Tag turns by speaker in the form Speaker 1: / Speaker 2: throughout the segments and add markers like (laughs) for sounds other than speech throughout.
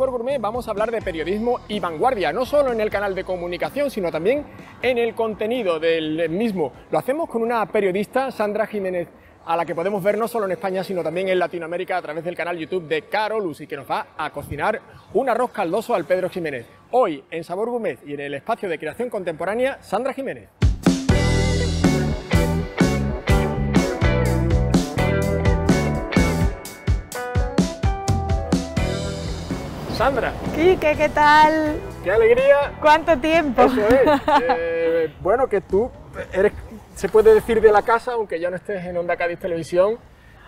Speaker 1: Sabor Gourmet vamos a hablar de periodismo y vanguardia, no solo en el canal de comunicación, sino también en el contenido del mismo. Lo hacemos con una periodista, Sandra Jiménez a la que podemos ver no solo en España, sino también en Latinoamérica a través del canal YouTube de Carolus y que nos va a cocinar un arroz caldoso al Pedro Jiménez. Hoy en Sabor Gourmet y en el espacio de creación contemporánea, Sandra Jiménez. Sandra.
Speaker 2: Quique, ¿qué tal? ¡Qué alegría! ¿Cuánto tiempo?
Speaker 1: Eh, (laughs) bueno, que tú eres, se puede decir de la casa, aunque ya no estés en Onda Cádiz Televisión.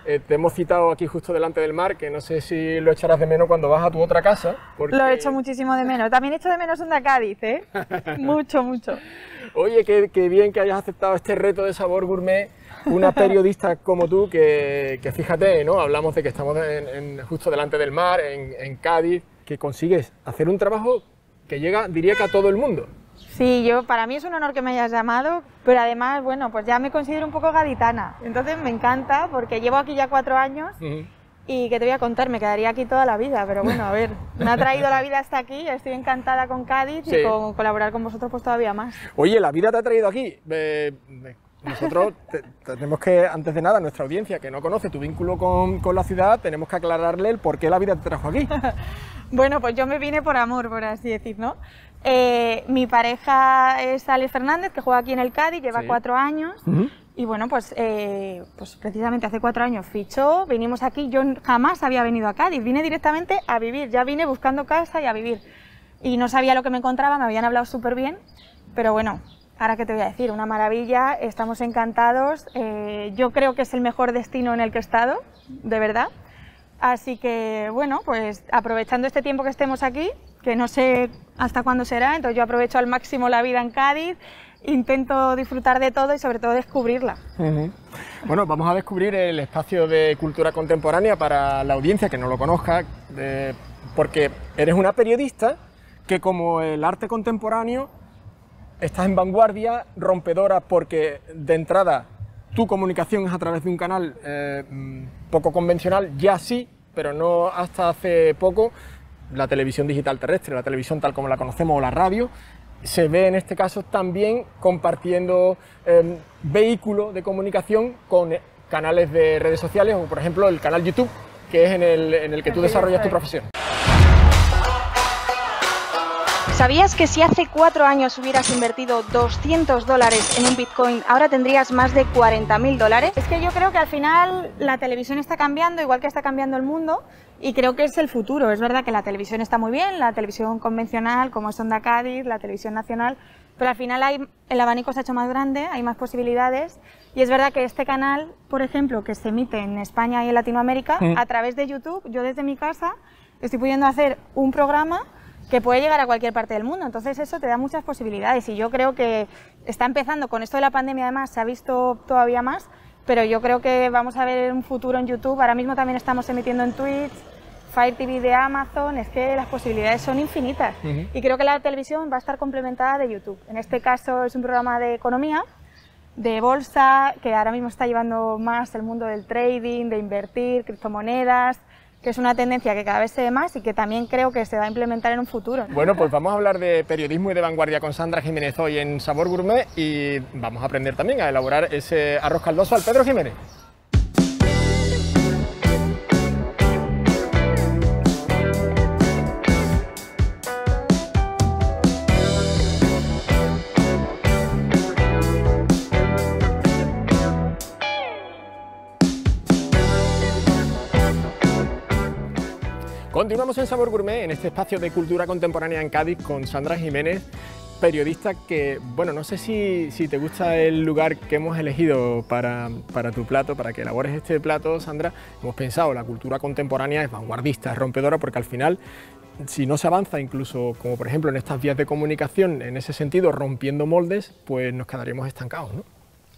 Speaker 1: Eh, te hemos citado aquí justo delante del mar, que no sé si lo echarás de menos cuando vas a tu otra casa. Porque... Lo
Speaker 2: hecho muchísimo de menos. También he hecho de menos Onda Cádiz, ¿eh?
Speaker 1: (laughs) mucho, mucho. Oye, qué, bien que hayas aceptado este reto de Sabor Gourmet, una (laughs) periodista como tú, que, fíjate, ¿no? Hablamos de que estamos justo delante del mar, en Cádiz, consigues hacer un trabajo que llega, diría que a todo el mundo.
Speaker 2: Sí, yo, para mí es un honor que me hayas llamado, pero además, bueno, pues ya me considero un poco gaditana. Entonces me encanta porque llevo aquí ya cuatro años y que te voy a contar, me quedaría aquí toda la vida, pero bueno, a ver, me ha traído la vida hasta aquí, estoy encantada con Cádiz y con colaborar con vosotros pues todavía más.
Speaker 1: Oye, la vida te ha traído aquí. Eh, nosotros tenemos que, antes de nada, nuestra audiencia que no conoce tu vínculo con, con la ciudad, tenemos que aclararle el por qué la vida te trajo aquí.
Speaker 2: (laughs) Bueno, pues yo me vine por amor, por así decir, ¿no? Eh, mi pareja es Ale Fernández, que juega aquí en el Cádiz, lleva cuatro años. Y bueno, pues, eh, pues precisamente hace cuatro años fichó, vinimos aquí. Yo jamás había venido a Cádiz, vine directamente a vivir. Ya vine buscando casa y a vivir. Y no sabía lo que me encontraba, me habían hablado súper bien. Pero bueno, ahora que te voy a decir, una maravilla, estamos encantados. Eh, yo creo que es el mejor destino en el que he estado, de verdad. Así que bueno, pues aprovechando este tiempo que estemos aquí, que no sé hasta cuándo será, entonces yo aprovecho al máximo la vida en Cádiz, intento disfrutar de todo y sobre todo descubrirla.
Speaker 1: Bueno, vamos a descubrir el espacio de cultura contemporánea para la audiencia que no lo conozca, porque eres una periodista que como el arte contemporáneo estás en vanguardia, rompedora, porque de entrada tu comunicación es a través de un canal... Eh, poco convencional, ya sí, pero no hasta hace poco, la televisión digital terrestre, la televisión tal como la conocemos o la radio, se ve en este caso también compartiendo em, vehículos de comunicación con eh, canales de redes sociales o por ejemplo el canal YouTube, que es en el que tú desarrollas tu profesión.
Speaker 2: ¿Sabías que si hace cuatro años hubieras invertido 200 dólares en un Bitcoin, ahora tendrías más de 40.000 dólares? Es que yo creo que al final la televisión está cambiando, igual que está cambiando el mundo, y creo que es el futuro. Es verdad que la televisión está muy bien, la televisión convencional, como es Onda Cádiz, la televisión nacional, pero al final hay, el abanico se ha hecho más grande, hay más posibilidades, y es verdad que este canal, por ejemplo, que se emite en España y en Latinoamérica, a través de YouTube, yo desde mi casa estoy pudiendo hacer un programa que puede llegar a cualquier parte del mundo. Entonces eso te da muchas posibilidades y yo creo que está empezando con esto de la pandemia además, se ha visto todavía más, pero yo creo que vamos a ver un futuro en YouTube. Ahora mismo también estamos emitiendo en Twitch, Fire TV de Amazon, es que las posibilidades son infinitas. Y creo que la televisión va a estar complementada de YouTube. En este caso es un programa de economía, de bolsa, que ahora mismo está llevando más el mundo del trading, de invertir, criptomonedas, que es una tendencia que cada vez se ve más y que también creo que se va a implementar en un futuro.
Speaker 1: Bueno, pues vamos a hablar de periodismo y de vanguardia con Sandra Jiménez hoy en Sabor Gourmet y vamos a aprender también a elaborar ese arroz caldoso al Pedro Jiménez. vamos en Sabor Gourmet, en este espacio de cultura contemporánea en Cádiz con Sandra Jiménez, periodista que, bueno, no sé si, te gusta el lugar que hemos elegido para, para, tu plato, para que elabores este plato, Sandra. Hemos pensado, la cultura contemporánea es vanguardista, es rompedora, porque al final, si no se avanza, incluso como por ejemplo en estas vías de comunicación, en ese sentido, rompiendo moldes, pues nos quedaríamos estancados, ¿no?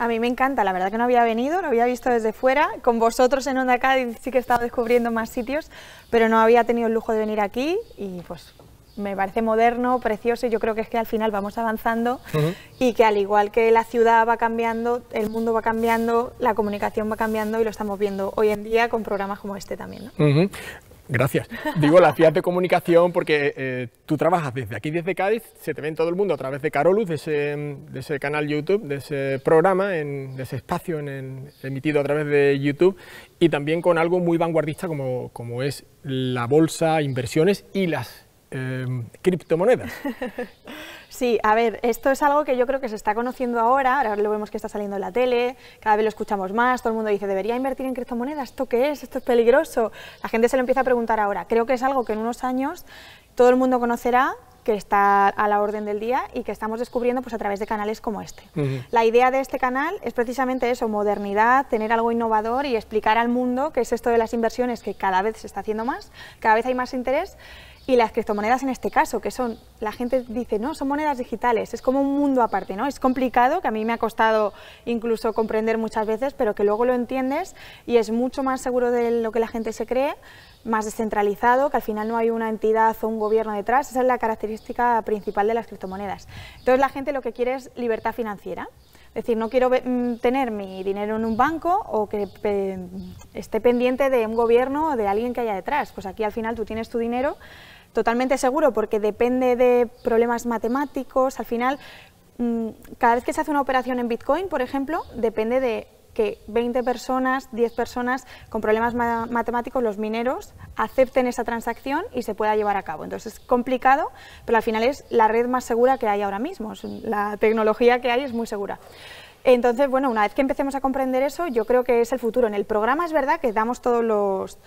Speaker 2: A mí me encanta, la verdad que no había venido, lo había visto desde fuera. Con vosotros en Onda Cádiz sí que he estado descubriendo más sitios, pero no había tenido el lujo de venir aquí y pues me parece moderno, precioso y yo creo que es que al final vamos avanzando y que al igual que la ciudad va cambiando, el mundo va cambiando, la comunicación va cambiando y lo estamos viendo hoy en día con programas como este también.
Speaker 1: Gracias. Digo las vías de comunicación porque eh, tú trabajas desde aquí, desde Cádiz, se te ve en todo el mundo a través de Carolus, de ese, canal YouTube, de ese programa, en, de ese espacio emitido a través de YouTube y también con algo muy vanguardista como, como es la bolsa, inversiones y las Em, criptomonedas. (laughs)
Speaker 2: Sí, a ver, esto es algo que yo creo que se está conociendo ahora, ahora lo vemos que está saliendo en la tele, cada vez lo escuchamos más, todo el mundo dice, debería invertir en criptomonedas, ¿esto qué es? ¿Esto es peligroso? La gente se lo empieza a preguntar ahora. Creo que es algo que en unos años todo el mundo conocerá que está a la orden del día y que estamos descubriendo pues, a través de canales como este. La idea de este canal es precisamente eso, modernidad, tener algo innovador y explicar al mundo qué es esto de las inversiones que cada vez se está haciendo más, cada vez hay más interés y las criptomonedas en este caso, que son, la gente dice, no, son monedas digitales, es como un mundo aparte, ¿no? Es complicado, que a mí me ha costado incluso comprender muchas veces, pero que luego lo entiendes y es mucho más seguro de lo que la gente se cree, más descentralizado, que al final no hay una entidad o un gobierno detrás, esa es la característica principal de las criptomonedas. Entonces la gente lo que quiere es libertad financiera. Es decir, no quiero mm, tener mi dinero en un banco o que esté pendiente de un gobierno o de alguien que haya detrás. Pues aquí al final tú tienes tu dinero totalmente seguro porque depende de problemas matemáticos. Al final, mm, cada vez que se hace una operación en Bitcoin, por ejemplo, depende de que 20 personas, 10 personas con problemas matemáticos, los mineros, acepten esa transacción y se pueda llevar a cabo. Entonces es complicado, pero al final es la red más segura que hay ahora mismo. La tecnología que hay es muy segura. Entonces, bueno, una vez que empecemos a comprender eso, yo creo que es el futuro. En el programa es verdad que damos todos los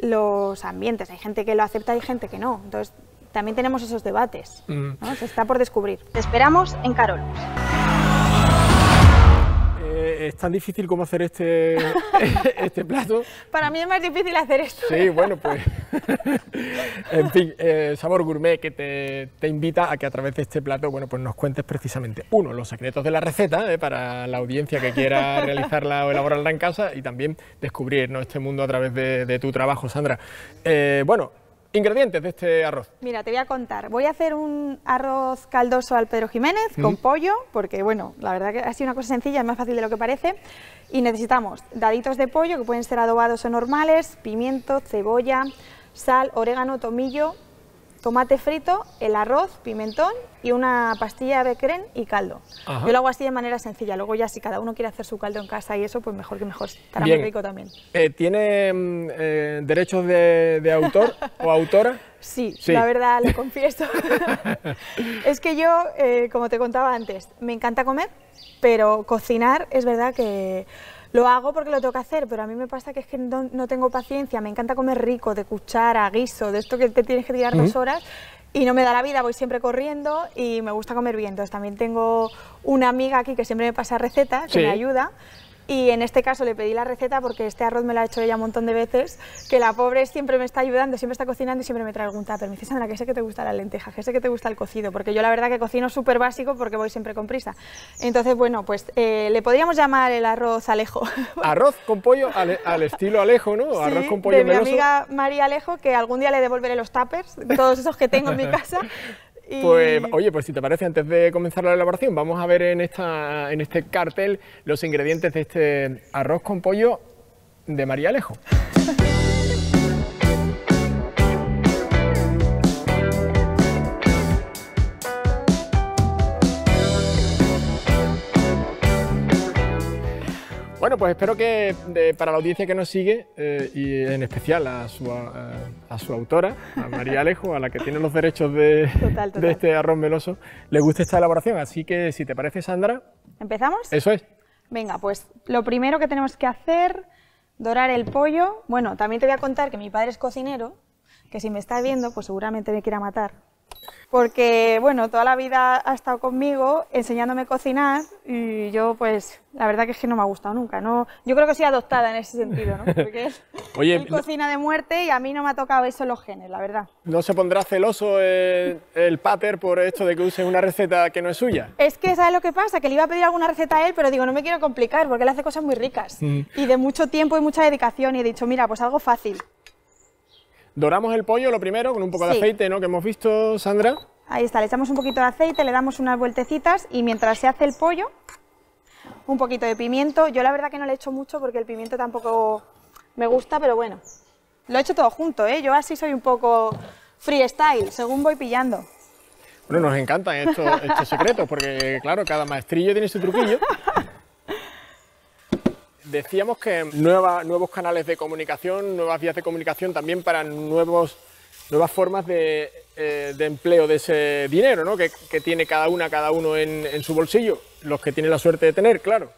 Speaker 2: los ambientes. Hay gente que lo acepta y hay gente que no. Entonces, también tenemos esos debates. Mm. está por descubrir. Te esperamos en Carol.
Speaker 1: ¿Es tan difícil como hacer este, (laughs)
Speaker 2: este plato? Para mí es más difícil hacer esto. Sí,
Speaker 1: bueno, pues... (laughs) en fin, eh, Sabor Gourmet que te, invita a que a través de este plato bueno, pues nos cuentes precisamente, uno, los secretos de la receta eh, para la audiencia que quiera (laughs) realizarla o elaborarla en casa y también descubrir este mundo a través de, tu trabajo, Sandra. Eh, bueno, Ingredientes de este arroz.
Speaker 2: Mira, te voy a contar. Voy a hacer un arroz caldoso al Pedro Jiménez con pollo, porque bueno, la verdad que ha sido una cosa sencilla, es más fácil de lo que parece. Y necesitamos daditos de pollo, que pueden ser adobados o normales, pimiento, cebolla, sal, orégano, tomillo, tomate frito, el arroz, pimentón y una pastilla de creme y caldo. Yo lo hago así de manera sencilla, luego ya si cada uno quiere hacer su caldo en casa y eso, pues mejor que mejor, estará muy rico también.
Speaker 1: Eh, ¿Tiene mm, eh, derechos de, autor o autora? (laughs)
Speaker 2: Sí, la verdad, le confieso. (laughs) (laughs) es que yo, eh, como te contaba antes, me encanta comer, pero cocinar es verdad que lo hago porque lo tengo que hacer, pero a mí me pasa que es que no, tengo paciencia, me encanta comer rico, de cuchara, guiso, de esto que te tienes que tirar dos horas y no me da la vida, voy siempre corriendo y me gusta comer bien. Entonces también tengo una amiga aquí que siempre me pasa recetas, que me ayuda y en este caso le pedí la receta porque este arroz me lo ha hecho ella un montón de veces, que la pobre siempre me está ayudando, siempre está cocinando y siempre me trae algún tupper. Me dice, Sandra, que sé que te gusta la lenteja, que sé que te gusta el cocido, porque yo la verdad que cocino súper básico porque voy siempre con prisa. Entonces, bueno, pues eh, le podríamos llamar el arroz Alejo. (laughs)
Speaker 1: Arroz con pollo al, estilo Alejo, ¿no? arroz con pollo de mi amiga
Speaker 2: María Alejo, que algún día le devolveré los tuppers, todos esos que tengo en mi (laughs) casa, pues,
Speaker 1: oye, pues si te parece, antes de comenzar la elaboración, vamos a ver en, esta, en este cartel los ingredientes de este arroz con pollo de María Alejo. Bueno, pues espero que eh, para la audiencia que nos sigue, eh, y en especial a su, autora, a María Alejo, a la que tiene los derechos de, este arroz meloso, le guste esta elaboración. Así que, si te parece, Sandra...
Speaker 2: ¿Empezamos? Eso es. Venga, pues lo primero que tenemos que hacer, dorar el pollo. Bueno, también te voy a contar que mi padre es cocinero, que si me está viendo, pues seguramente me quiera matar, porque bueno, toda la vida ha estado conmigo enseñándome a cocinar y yo pues la verdad que es que no me ha gustado nunca, no, yo creo que soy adoptada en ese sentido, Porque
Speaker 1: (laughs) Oye, él cocina
Speaker 2: de muerte y a mí no me ha tocado eso en los genes, la verdad.
Speaker 1: ¿No se pondrá celoso el, pater por esto de que use una receta que no es suya?
Speaker 2: Es que sabes lo que pasa, que le iba a pedir alguna receta a él, pero digo, no me quiero complicar porque él hace cosas muy ricas mm. y de mucho tiempo y mucha dedicación y he dicho, mira, pues algo fácil.
Speaker 1: Doramos el pollo lo primero con un poco de aceite, ¿no? Que hemos visto, Sandra.
Speaker 2: Ahí está, le echamos un poquito de aceite, le damos unas vueltecitas y mientras se hace el pollo, un poquito de pimiento. Yo la verdad que no le echo mucho porque el pimiento tampoco me gusta, pero bueno, lo he hecho todo junto, ¿eh? Yo así soy un poco freestyle, según voy pillando.
Speaker 1: Bueno, nos encantan estos, estos secretos porque, claro, cada maestrillo tiene su truquillo. (laughs) Decíamos que nuevos canales de comunicación, nuevas vías de comunicación también para nuevos, nuevas formas de, eh, empleo de ese dinero ¿no? que, tiene cada una, cada uno en, en su bolsillo, los que tienen la suerte de tener, claro.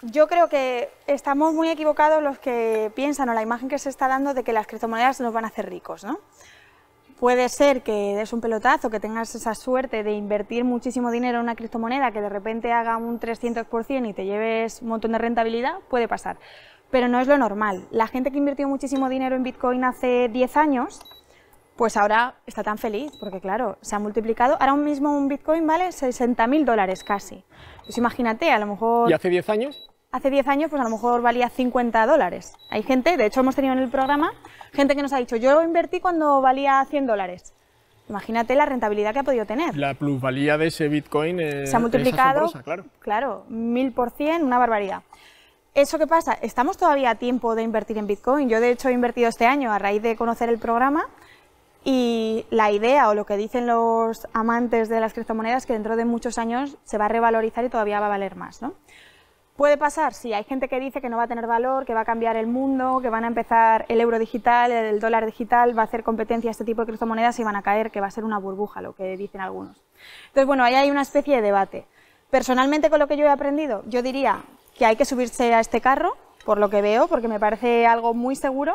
Speaker 2: Yo creo que estamos muy equivocados los que piensan o la imagen que se está dando de que las criptomonedas nos van a hacer ricos, ¿no? Puede ser que des un pelotazo, que tengas esa suerte de invertir muchísimo dinero en una criptomoneda que de repente haga un 300% y te lleves un montón de rentabilidad, puede pasar. Pero no es lo normal. La gente que invirtió muchísimo dinero en Bitcoin hace 10 años, pues ahora está tan feliz, porque claro, se ha multiplicado. Ahora mismo un Bitcoin vale 60.000 dólares casi. Pues imagínate, a lo mejor... ¿Y hace 10 años? hace 10 años pues a lo mejor valía 50 dólares. Hay gente, de hecho hemos tenido en el programa, gente que nos ha dicho, yo invertí cuando valía 100 dólares. Imagínate la rentabilidad que ha podido tener.
Speaker 1: La plusvalía de ese Bitcoin se ha multiplicado, claro.
Speaker 2: Claro, mil por cien, una barbaridad. ¿Eso qué pasa? Estamos todavía a tiempo de invertir en Bitcoin. Yo de hecho he invertido este año a raíz de conocer el programa y la idea o lo que dicen los amantes de las criptomonedas que dentro de muchos años se va a revalorizar y todavía va a valer más. ¿no? Puede pasar, sí, hay gente que dice que no va a tener valor, que va a cambiar el mundo, que van a empezar el euro digital, el dólar digital, va a hacer competencia a este tipo de criptomonedas y van a caer, que va a ser una burbuja, lo que dicen algunos. Entonces, bueno, ahí hay una especie de debate. Personalmente, con lo que yo he aprendido, yo diría que hay que subirse a este carro, por lo que veo, porque me parece algo muy seguro,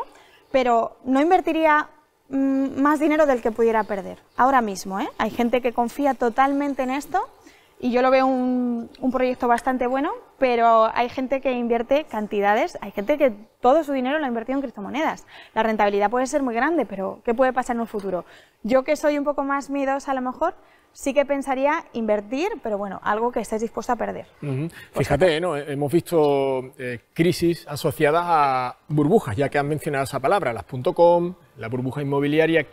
Speaker 2: pero no invertiría mm, más dinero del que pudiera perder, ahora mismo. ¿eh? Hay gente que confía totalmente en esto y yo lo veo un, proyecto bastante bueno, pero hay gente que invierte cantidades, hay gente que todo su dinero lo ha invertido en criptomonedas. La rentabilidad puede ser muy grande, pero ¿qué puede pasar en el futuro? Yo que soy un poco más miedosa a lo mejor, sí que pensaría invertir, pero bueno, algo que estés dispuesto a perder.
Speaker 1: Fíjate, ¿no? hemos visto eh, crisis asociadas a burbujas, ya que han mencionado esa palabra, las .com, la burbuja inmobiliaria,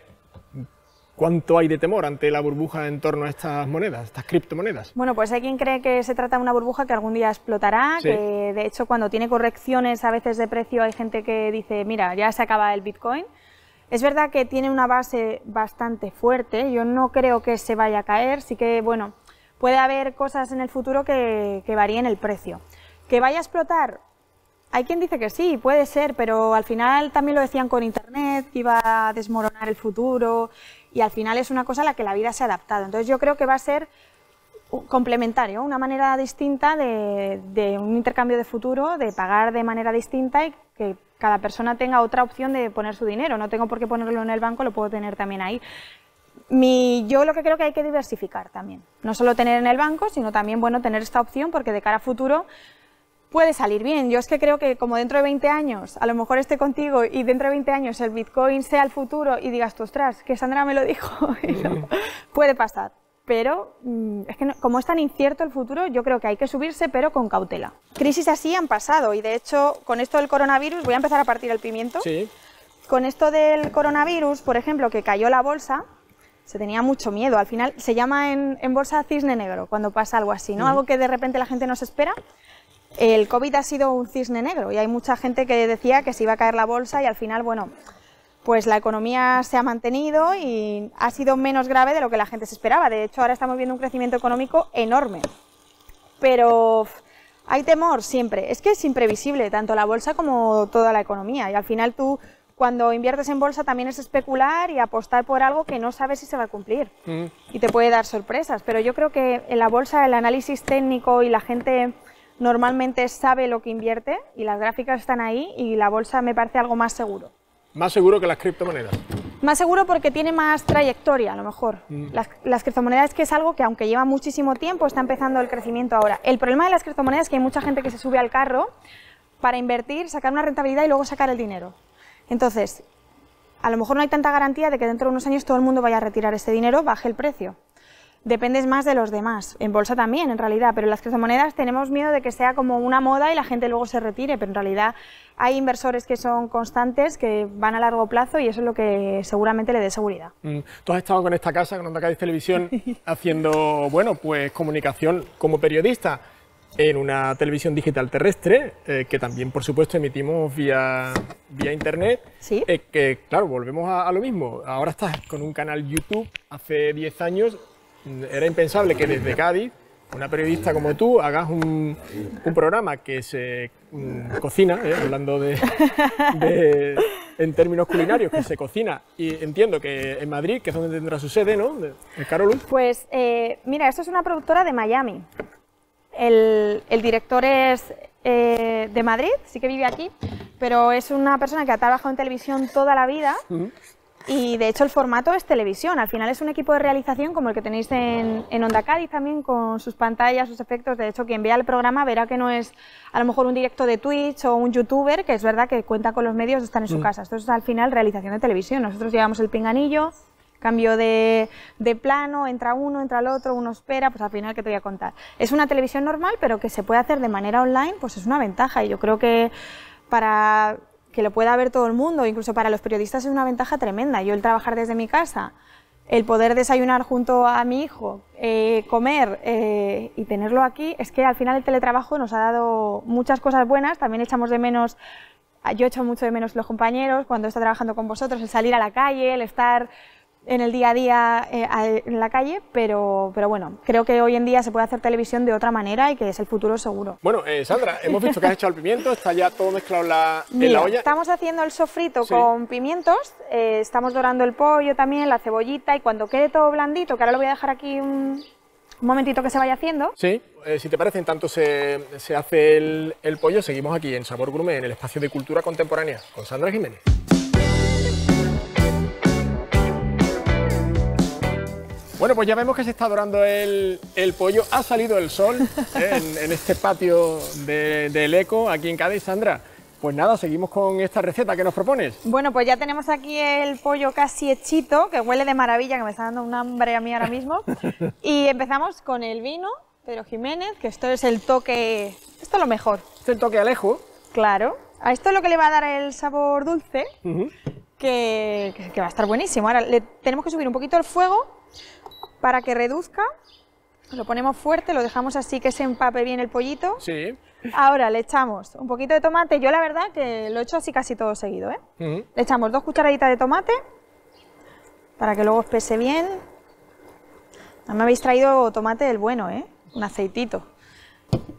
Speaker 1: ¿Cuánto hay de temor ante la burbuja en torno a estas monedas, estas criptomonedas?
Speaker 2: Bueno, pues hay quien cree que se trata de una burbuja que algún día explotará, que de hecho cuando tiene correcciones a veces de precio hay gente que dice, mira, ya se acaba el Bitcoin. Es verdad que tiene una base bastante fuerte, yo no creo que se vaya a caer, sí que, bueno, puede haber cosas en el futuro que, que varíen el precio. ¿Que vaya a explotar? Hay quien dice que sí, puede ser, pero al final también lo decían con Internet, que iba a desmoronar el futuro, y al final es una cosa a la que la vida se ha adaptado. Entonces yo creo que va a ser complementario, una manera distinta de, un intercambio de futuro, de pagar de manera distinta y que cada persona tenga otra opción de poner su dinero. No tengo por qué ponerlo en el banco, lo puedo tener también ahí. yo lo que creo que hay que diversificar también, no solo tener en el banco, sino también bueno tener esta opción porque de cara a futuro puede salir bien. Yo es que creo que como dentro de 20 años, a lo mejor esté contigo y dentro de 20 años el Bitcoin sea el futuro y digas tú, ostras, que Sandra me lo dijo, (laughs) puede pasar. Pero mm, es que como es tan incierto el futuro, yo creo que hay que subirse, pero con cautela. Crisis así han pasado y de hecho con esto del coronavirus, voy a empezar a partir el pimiento. Con esto del coronavirus, por ejemplo, que cayó la bolsa, se tenía mucho miedo. Al final se llama en, bolsa cisne negro, cuando pasa algo así, ¿no? Algo que de repente la gente no se espera. El COVID ha sido un cisne negro y hay mucha gente que decía que se iba a caer la bolsa y al final, bueno, pues la economía se ha mantenido y ha sido menos grave de lo que la gente se esperaba. De hecho, ahora estamos viendo un crecimiento económico enorme. Pero hay temor siempre. Es que es imprevisible, tanto la bolsa como toda la economía. Y al final tú, cuando inviertes en bolsa, también es especular y apostar por algo que no sabes si se va a cumplir. Mm. Y te puede dar sorpresas. Pero yo creo que en la bolsa el análisis técnico y la gente normalmente sabe lo que invierte y las gráficas están ahí y la bolsa me parece algo más seguro.
Speaker 1: Más seguro que las criptomonedas.
Speaker 2: Más seguro porque tiene más trayectoria, a lo mejor. Mm. Las, las, criptomonedas que es algo que aunque lleva muchísimo tiempo, está empezando el crecimiento ahora. El problema de las criptomonedas es que hay mucha gente que se sube al carro para invertir, sacar una rentabilidad y luego sacar el dinero. Entonces, a lo mejor no hay tanta garantía de que dentro de unos años todo el mundo vaya a retirar ese dinero, baje el precio dependes más de los demás. En bolsa también, en realidad, pero en las criptomonedas tenemos miedo de que sea como una moda y la gente luego se retire, pero en realidad hay inversores que son constantes, que van a largo plazo y eso es lo que seguramente le dé seguridad.
Speaker 1: Mm, tú has estado con esta casa, con Onda Cádiz Televisión, (laughs) haciendo, bueno, pues comunicación como periodista en una televisión digital terrestre, eh, que también, por supuesto, emitimos vía, vía Internet. Sí. Eh, que, claro, volvemos a, a, lo mismo. Ahora estás con un canal YouTube hace 10 años era impensable que desde Cádiz, una periodista como tú, hagas un, programa que se mm, cocina, ¿eh? hablando (laughs) de, en términos culinarios, que se cocina, y entiendo que en Madrid, que es donde tendrá su sede, ¿no? El Carolus.
Speaker 2: Pues eh, mira, esto es una productora de Miami. El, director es eh, de Madrid, sí que vive aquí, pero es una persona que ha trabajado en televisión toda la vida. Y de hecho el formato es televisión, al final es un equipo de realización como el que tenéis en, en, Onda Cádiz también, con sus pantallas, sus efectos, de hecho quien vea el programa verá que no es a lo mejor un directo de Twitch o un youtuber, que es verdad que cuenta con los medios, están en su mm. casa, esto es al final realización de televisión, nosotros llevamos el pinganillo, cambio de, de, plano, entra uno, entra el otro, uno espera, pues al final, ¿qué te voy a contar? Es una televisión normal, pero que se puede hacer de manera online, pues es una ventaja y yo creo que para que lo pueda ver todo el mundo. Incluso para los periodistas es una ventaja tremenda. Yo el trabajar desde mi casa, el poder desayunar junto a mi hijo, eh, comer eh, y tenerlo aquí, es que al final el teletrabajo nos ha dado muchas cosas buenas. También echamos de menos, yo echo mucho de menos los compañeros cuando está trabajando con vosotros, el salir a la calle, el estar en el día a día eh, en la calle, pero, pero bueno, creo que hoy en día se puede hacer televisión de otra manera y que es el futuro seguro.
Speaker 1: Bueno, eh, Sandra, (laughs) hemos visto que has echado el pimiento, está ya todo mezclado en la, olla.
Speaker 2: Estamos haciendo el sofrito con pimientos, eh, estamos dorando el pollo también, la cebollita y cuando quede todo blandito, que ahora lo voy a dejar aquí un, momentito que se vaya haciendo.
Speaker 1: Sí, si te parece, en tanto se, se hace el, el pollo, seguimos aquí en Sabor Gourmet, en el espacio de cultura contemporánea, con Sandra Jiménez. Bueno, pues ya vemos que se está dorando el, pollo. Ha salido el sol (laughs) en, este patio del Eco, aquí en Cádiz. Sandra, pues nada, seguimos con esta receta que nos propones.
Speaker 2: Bueno, pues ya tenemos aquí el pollo casi hechito, que huele de maravilla, que me está dando un hambre a mí ahora mismo. (laughs) y empezamos con el vino, Pedro Jiménez, que esto es el toque... Esto es lo mejor. es el toque Alejo. Claro. A esto es lo que le va a dar el sabor dulce, que, que, va a estar buenísimo. Ahora le tenemos que subir un poquito el fuego para que reduzca. Lo ponemos fuerte, lo dejamos así que se empape bien el pollito. Sí. Ahora le echamos un poquito de tomate. Yo la verdad que lo he hecho así casi todo seguido. ¿eh? Le echamos dos cucharaditas de tomate para que luego espese bien. No me habéis traído tomate del bueno, ¿eh? un aceitito.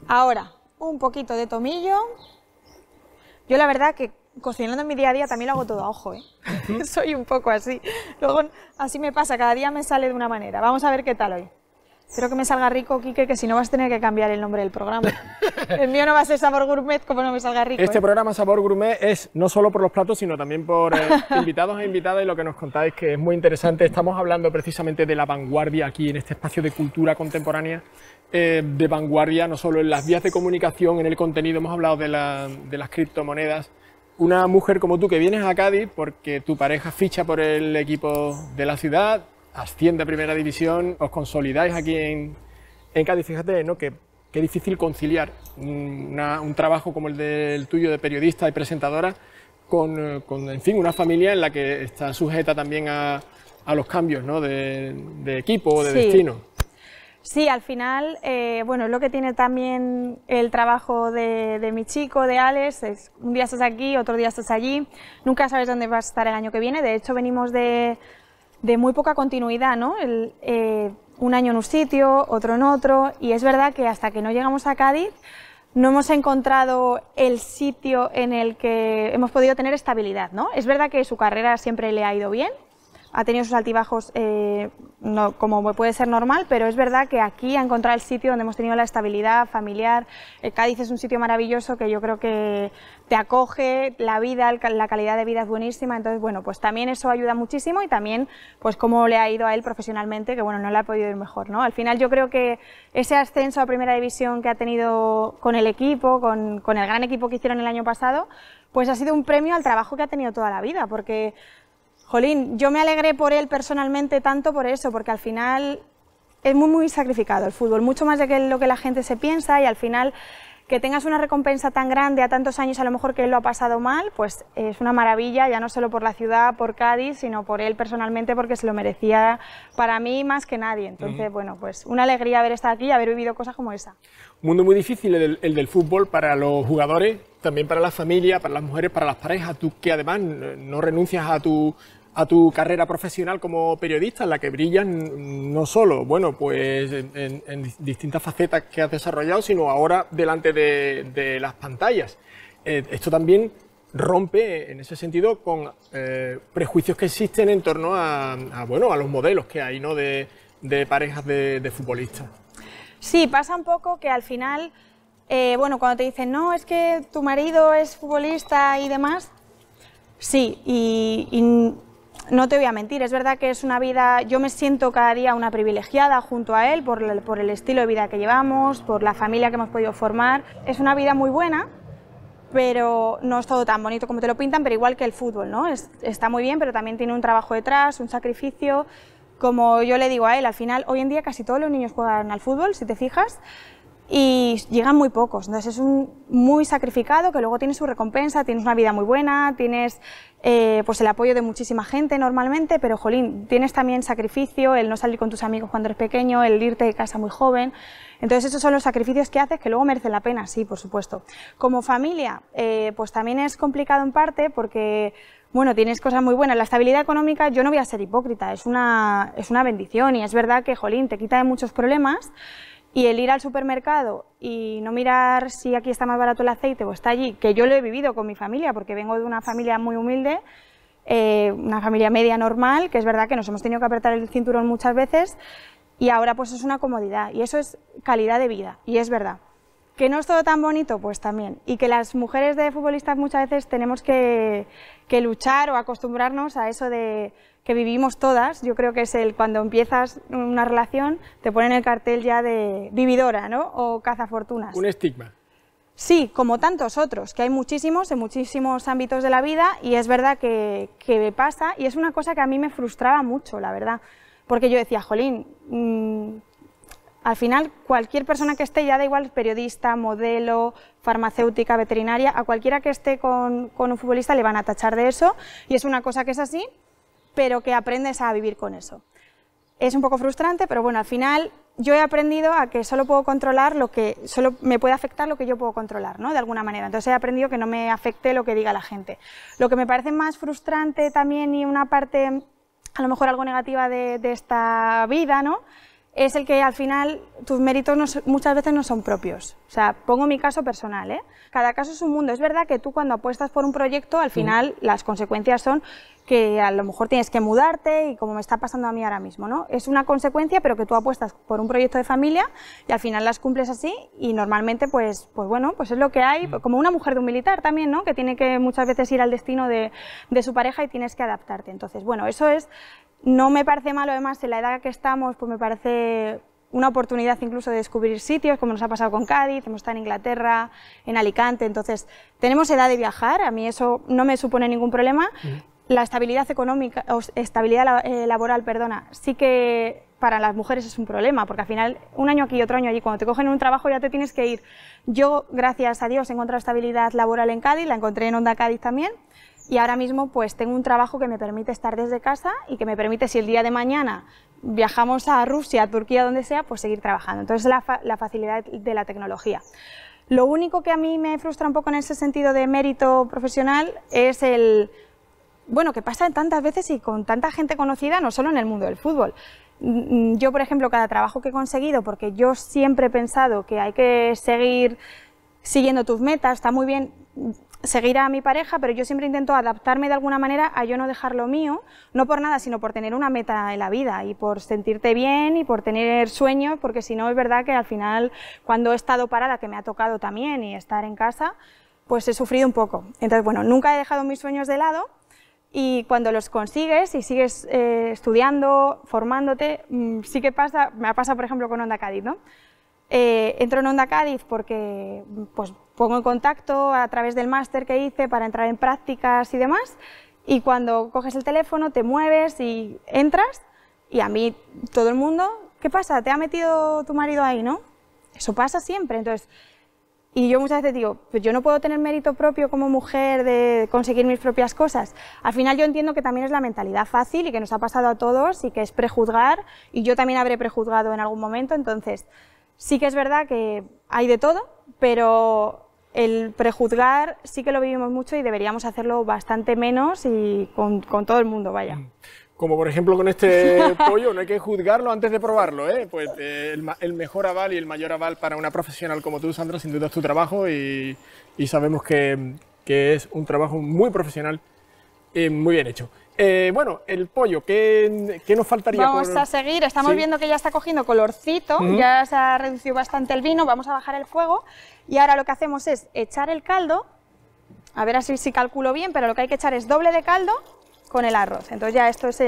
Speaker 2: Ahora, un poquito de tomillo. Yo la verdad que cocinando en mi día a día también lo hago todo a ojo, ¿eh? (laughs) Soy un poco así. Luego así me pasa, cada día me sale de una manera. Vamos a ver qué tal hoy. Espero que me salga rico, Quique, que si no vas a tener que cambiar el nombre del programa. (laughs) el mío no va a ser Sabor Gourmet como no me salga rico. Este ¿eh?
Speaker 1: programa Sabor Gourmet es no solo por los platos, sino también por eh, (laughs) invitados e invitadas y lo que nos contáis, que es muy interesante. Estamos hablando precisamente de la vanguardia aquí, en este espacio de cultura contemporánea, eh, de vanguardia no solo en las vías de comunicación, en el contenido, hemos hablado de, de las criptomonedas, una mujer como tú que vienes a Cádiz porque tu pareja ficha por el equipo de la ciudad, asciende a primera división, os consolidáis aquí en, en Cádiz. Fíjate, ¿no? Que qué difícil conciliar un trabajo como el del tuyo de periodista y presentadora con, en fin, una familia en la que está sujeta también a, los cambios ¿no? de, equipo o de destino.
Speaker 2: Sí, al final, eh, bueno, es lo que tiene también el trabajo de, mi chico, de Alex, es un día estás aquí, otro día estás allí, nunca sabes dónde vas a estar el año que viene, de hecho venimos de, muy poca continuidad, ¿no? Eh, un año en un sitio, otro en otro, y es verdad que hasta que no llegamos a Cádiz no hemos encontrado el sitio en el que hemos podido tener estabilidad, ¿no? Es verdad que su carrera siempre le ha ido bien, ha tenido sus altibajos eh, como puede ser normal, pero es verdad que aquí ha encontrado el sitio donde hemos tenido la estabilidad familiar. Eh, Cádiz es un sitio maravilloso que yo creo que te acoge, la vida, la calidad de vida es buenísima, entonces bueno, pues también eso ayuda muchísimo y también pues cómo le ha ido a él profesionalmente, que bueno, no le ha podido ir mejor, ¿no? Al final yo creo que ese ascenso a Primera División que ha tenido con el equipo, con, con el gran equipo que hicieron el año pasado, pues ha sido un premio al trabajo que ha tenido toda la vida, porque Jolín, yo me alegré por él personalmente tanto por eso, porque al final es muy, muy sacrificado el fútbol, mucho más de lo que la gente se piensa y al final que tengas una recompensa tan grande a tantos años, a lo mejor que él lo ha pasado mal, pues es una maravilla, ya no solo por la ciudad, por Cádiz, sino por él personalmente, porque se lo merecía para mí más que nadie. Entonces, bueno, pues una alegría haber estado aquí y haber vivido cosas como esa.
Speaker 1: Un mundo muy difícil el, del fútbol para los jugadores, también para la familia, para las mujeres, para las parejas. Tú que además no renuncias a tu a tu carrera profesional como periodista, en la que brillas no solo, bueno, pues en, distintas facetas que has desarrollado, sino ahora delante de, las pantallas. Eh, esto también rompe, en ese sentido, con eh, prejuicios que existen en torno a, bueno, a los modelos que hay, ¿no?, de, parejas de, futbolistas.
Speaker 2: Sí, pasa un poco que al final, eh, bueno, cuando te dicen, no, es que tu marido es futbolista y demás, sí, y no te voy a mentir, es verdad que es una vida, yo me siento cada día una privilegiada junto a él por el, estilo de vida que llevamos, por la familia que hemos podido formar. Es una vida muy buena, pero no es todo tan bonito como te lo pintan, pero igual que el fútbol, ¿no? está muy bien, pero también tiene un trabajo detrás, un sacrificio. Como yo le digo a él, al final, hoy en día casi todos los niños juegan al fútbol, si te fijas, y llegan muy pocos. Entonces es un muy sacrificado que luego tiene su recompensa, tienes una vida muy buena, tienes eh, pues el apoyo de muchísima gente normalmente, pero jolín, tienes también sacrificio, el no salir con tus amigos cuando eres pequeño, el irte de casa muy joven. Entonces esos son los sacrificios que haces que luego merecen la pena, sí, por supuesto. Como familia, eh, pues también es complicado en parte porque bueno, tienes cosas muy buenas. La estabilidad económica, yo no voy a ser hipócrita, es una, es una bendición y es verdad que, jolín, te quita de muchos problemas, y el ir al supermercado y no mirar si aquí está más barato el aceite o está allí, que yo lo he vivido con mi familia, porque vengo de una familia muy humilde, eh, una familia media normal, que es verdad que nos hemos tenido que apretar el cinturón muchas veces, y ahora pues es una comodidad, y eso es calidad de vida, y es verdad. Que no es todo tan bonito, pues también. Y que las mujeres de futbolistas muchas veces tenemos que, luchar o acostumbrarnos a eso de que vivimos todas. Yo creo que es el cuando empiezas una relación, te ponen el cartel ya de vividora, ¿no? O cazafortunas. Un estigma. Sí, como tantos otros, que hay muchísimos en muchísimos ámbitos de la vida y es verdad que, pasa y es una cosa que a mí me frustraba mucho, la verdad, porque yo decía, jolín, mm, al final cualquier persona que esté, ya da igual periodista, modelo, farmacéutica, veterinaria, a cualquiera que esté con, un futbolista le van a tachar de eso y es una cosa que es así, pero que aprendes a vivir con eso. Es un poco frustrante, pero bueno, al final yo he aprendido a que solo puedo controlar lo que, solo me puede afectar lo que yo puedo controlar, ¿no? De alguna manera. Entonces he aprendido que no me afecte lo que diga la gente. Lo que me parece más frustrante también y una parte, a lo mejor algo negativa de, de esta vida, ¿no? es el que al final tus méritos no, muchas veces no son propios. O sea, pongo mi caso personal, ¿eh? Cada caso es un mundo. Es verdad que tú cuando apuestas por un proyecto, al final las consecuencias son que a lo mejor tienes que mudarte y como me está pasando a mí ahora mismo, ¿no? Es una consecuencia, pero que tú apuestas por un proyecto de familia y al final las cumples así y normalmente pues, pues bueno, pues es lo que hay, como una mujer de un militar también, ¿no? Que tiene que muchas veces ir al destino de, de su pareja y tienes que adaptarte. Entonces, bueno, eso es no me parece malo, además, en la edad que estamos, pues me parece una oportunidad incluso de descubrir sitios, como nos ha pasado con Cádiz, hemos estado en Inglaterra, en Alicante, entonces tenemos edad de viajar, a mí eso no me supone ningún problema. La estabilidad económica, o estabilidad eh, laboral, perdona, sí que para las mujeres es un problema, porque al final un año aquí y otro año allí, cuando te cogen un trabajo ya te tienes que ir. Yo, gracias a Dios, he encontrado estabilidad laboral en Cádiz, la encontré en Onda Cádiz también, y ahora mismo pues tengo un trabajo que me permite estar desde casa y que me permite si el día de mañana viajamos a Rusia, a Turquía, donde sea, pues seguir trabajando. Entonces la, la facilidad de la tecnología. Lo único que a mí me frustra un poco en ese sentido de mérito profesional es el, bueno, que pasa tantas veces y con tanta gente conocida, no solo en el mundo del fútbol. Mm, yo, por ejemplo, cada trabajo que he conseguido, porque yo siempre he pensado que hay que seguir siguiendo tus metas, está muy bien seguir a mi pareja, pero yo siempre intento adaptarme de alguna manera a yo no dejar lo mío, no por nada, sino por tener una meta en la vida y por sentirte bien y por tener sueños, porque si no es verdad que al final cuando he estado parada, que me ha tocado también y estar en casa, pues he sufrido un poco. Entonces, bueno, nunca he dejado mis sueños de lado y cuando los consigues y sigues eh, estudiando, formándote, mm, sí que pasa, me ha pasado por ejemplo con Onda Cádiz, ¿no? Eh, entro en Onda Cádiz porque pues, pongo en contacto a través del máster que hice para entrar en prácticas y demás, y cuando coges el teléfono te mueves y entras, y a mí todo el mundo, ¿qué pasa? ¿Te ha metido tu marido ahí, no? Eso pasa siempre, entonces... Y yo muchas veces digo, pues yo no puedo tener mérito propio como mujer de conseguir mis propias cosas. Al final yo entiendo que también es la mentalidad fácil y que nos ha pasado a todos y que es prejuzgar y yo también habré prejuzgado en algún momento, entonces Sí que es verdad que hay de todo, pero el prejuzgar sí que lo vivimos mucho y deberíamos hacerlo bastante menos y con, todo el mundo, vaya. Mm.
Speaker 1: Como por ejemplo con este (laughs) pollo, no hay que juzgarlo antes de probarlo, ¿eh? Pues eh, el, mejor aval y el mayor aval para una profesional como tú, Sandra, sin duda es tu trabajo y, sabemos que, es un trabajo muy profesional, y muy bien hecho. Eh, bueno, el pollo, ¿qué, nos faltaría? Vamos a
Speaker 2: seguir, estamos viendo que ya está cogiendo colorcito, ya se ha reducido bastante el vino, vamos a bajar el fuego y ahora lo que hacemos es echar el caldo, a ver así si calculo bien, pero lo que hay que echar es doble de caldo con el arroz, entonces ya esto es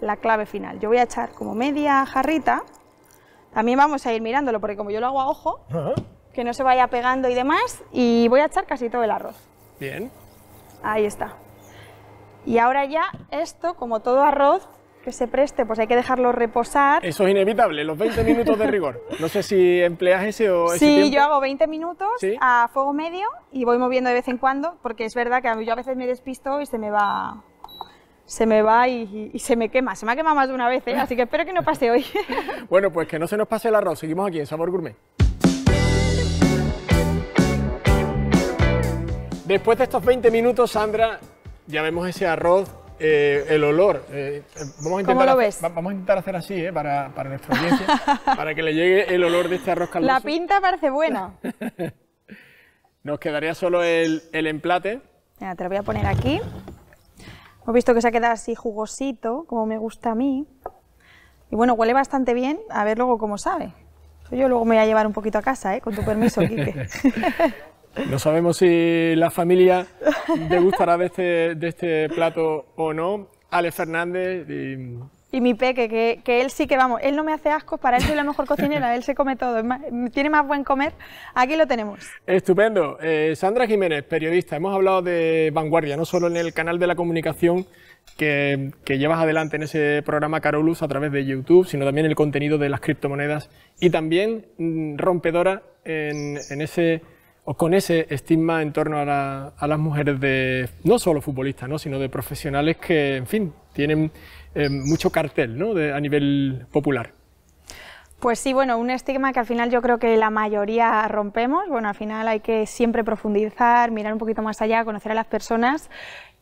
Speaker 2: la clave final. Yo voy a echar como media jarrita, también vamos a ir mirándolo porque como yo lo hago a ojo, que no se vaya pegando y demás, y voy a echar casi todo el arroz. Bien. Ahí está. Y ahora ya esto, como todo arroz, que se preste, pues hay que dejarlo reposar.
Speaker 1: Eso es inevitable, los 20 minutos de rigor. No sé si empleas ese o ese Sí, yo
Speaker 2: hago 20 minutos a fuego medio y voy moviendo de vez en cuando, porque es verdad que yo a veces me despisto y se me va se me va y, se me quema. Se me ha quemado más de una vez, ¿eh? así que espero que no pase hoy.
Speaker 1: (laughs) bueno, pues que no se nos pase el arroz. Seguimos aquí en Sabor Gourmet. Después de estos 20 minutos, Sandra, ya vemos ese arroz, eh, el olor. Eh, eh, vamos a intentar ¿Cómo lo hacer, ves? Vamos a intentar hacer así, eh, para, para (laughs) para que le llegue el olor de este arroz caldoso. La
Speaker 2: pinta parece buena. (laughs)
Speaker 1: Nos quedaría solo el, emplate.
Speaker 2: te lo voy a poner aquí. Hemos visto que se ha quedado así jugosito, como me gusta a mí. Y bueno, huele bastante bien, a ver luego cómo sabe. Yo luego me voy a llevar un poquito a casa, ¿eh? con tu permiso, (laughs) Quique.
Speaker 1: No sabemos si la familia degustará de este, de este plato o no. Ale Fernández y...
Speaker 2: mi peque, que, él sí que vamos, él no me hace asco, para él soy la mejor cocinera, él se come todo, tiene más buen comer, aquí lo tenemos.
Speaker 1: Estupendo. Eh, Sandra Jiménez, periodista, hemos hablado de vanguardia, no solo en el canal de la comunicación que, llevas adelante en ese programa Carolus a través de YouTube, sino también el contenido de las criptomonedas y también mm, rompedora en ese o con ese estigma en torno a, las mujeres de no solo futbolistas, ¿no? sino de profesionales que, en fin, tienen eh, mucho cartel ¿no? a nivel popular.
Speaker 2: Pues sí, bueno, un estigma que al final yo creo que la mayoría rompemos. Bueno, al final hay que siempre profundizar, mirar un poquito más allá, conocer a las personas.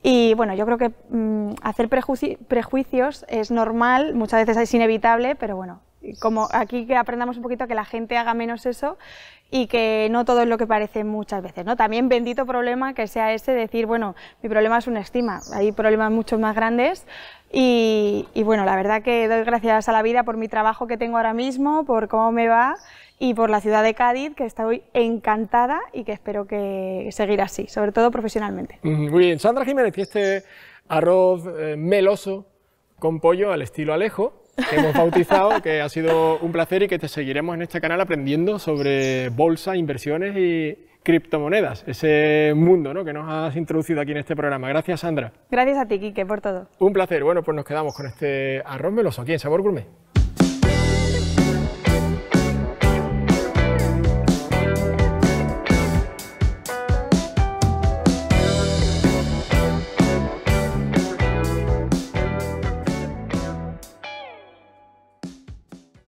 Speaker 2: Y bueno, yo creo que mm, hacer prejuicios es normal, muchas veces es inevitable, pero bueno, como aquí que aprendamos un poquito que la gente haga menos eso y que no todo es lo que parece muchas veces. ¿no? También bendito problema que sea ese decir, bueno, mi problema es una estima, hay problemas mucho más grandes y, bueno, la verdad que doy gracias a la vida por mi trabajo que tengo ahora mismo, por cómo me va y por la ciudad de Cádiz, que estoy encantada y que espero que seguir así, sobre todo profesionalmente.
Speaker 1: Mm, muy bien, Sandra Jiménez, este arroz eh, meloso con pollo al estilo Alejo, hemos bautizado, que ha sido un placer y que te seguiremos en este canal aprendiendo sobre bolsa, inversiones y criptomonedas, ese mundo que nos has introducido aquí en este programa. Gracias, Sandra.
Speaker 2: Gracias a ti, Quique, por todo.
Speaker 1: Un placer. Bueno, pues nos quedamos con este arroz meloso aquí en Sabor Gourmet.